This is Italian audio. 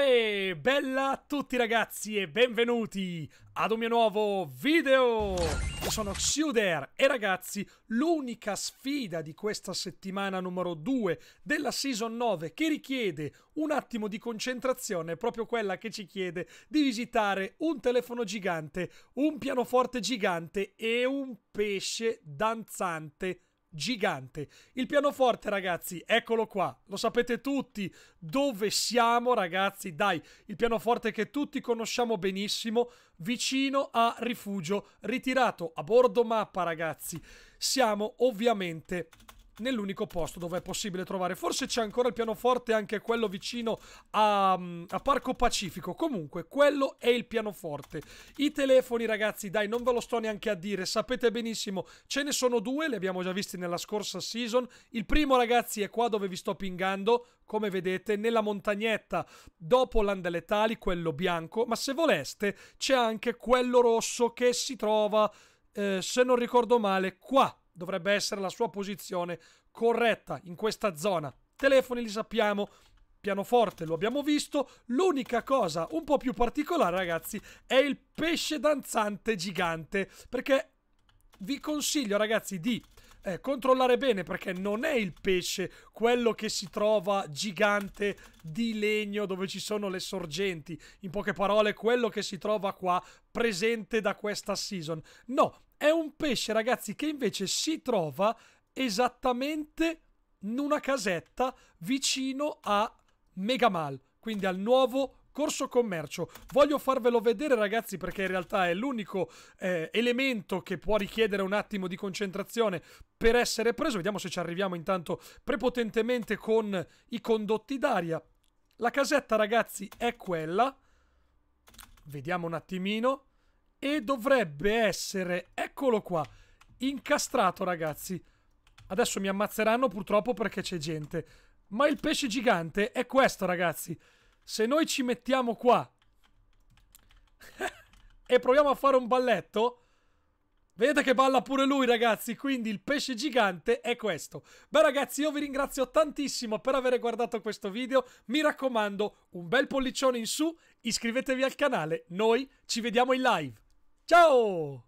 E bella a tutti ragazzi e benvenuti ad un mio nuovo video! Io sono Xuder e ragazzi l'unica sfida di questa settimana numero 2 della Season 9 che richiede un attimo di concentrazione è proprio quella che ci chiede di visitare un telefono gigante, un pianoforte gigante e un pesce danzante gigante. Il pianoforte, ragazzi, eccolo qua. Lo sapete tutti dove siamo, ragazzi. Dai, il pianoforte che tutti conosciamo benissimo, vicino a rifugio ritirato a bordo mappa, ragazzi. Siamo ovviamente nell'unico posto dove è possibile trovare. Forse c'è ancora il pianoforte, anche quello vicino a, mm, a, Parco Pacifico. Comunque, quello è il pianoforte. I telefoni, ragazzi, dai, non ve lo sto neanche a dire. Sapete benissimo, ce ne sono due, li abbiamo già visti nella scorsa season. Il primo, ragazzi, è qua dove vi sto pingando, come vedete, nella montagnetta dopo l'Ande Letali, quello bianco. Ma se voleste, c'è anche quello rosso che si trova, eh, se non ricordo male, qua dovrebbe essere la sua posizione corretta in questa zona. Telefoni li sappiamo, pianoforte lo abbiamo visto. L'unica cosa un po' più particolare, ragazzi, è il pesce danzante gigante. Perché vi consiglio, ragazzi, di eh, controllare bene perché non è il pesce quello che si trova gigante di legno dove ci sono le sorgenti. In poche parole, quello che si trova qua presente da questa season. No, è un pesce, ragazzi, che invece si trova esattamente in una casetta vicino a Megamal, quindi al nuovo corso commercio. Voglio farvelo vedere, ragazzi, perché in realtà è l'unico eh, elemento che può richiedere un attimo di concentrazione per essere preso. Vediamo se ci arriviamo intanto prepotentemente con i condotti d'aria. La casetta, ragazzi, è quella. Vediamo un attimino e dovrebbe essere, eccolo qua, incastrato ragazzi. Adesso mi ammazzeranno purtroppo perché c'è gente, ma il pesce gigante è questo ragazzi. Se noi ci mettiamo qua e proviamo a fare un balletto... Vedete che balla pure lui ragazzi, quindi il pesce gigante è questo. Beh ragazzi io vi ringrazio tantissimo per aver guardato questo video, mi raccomando un bel pollicione in su, iscrivetevi al canale, noi ci vediamo in live. ¡Chao!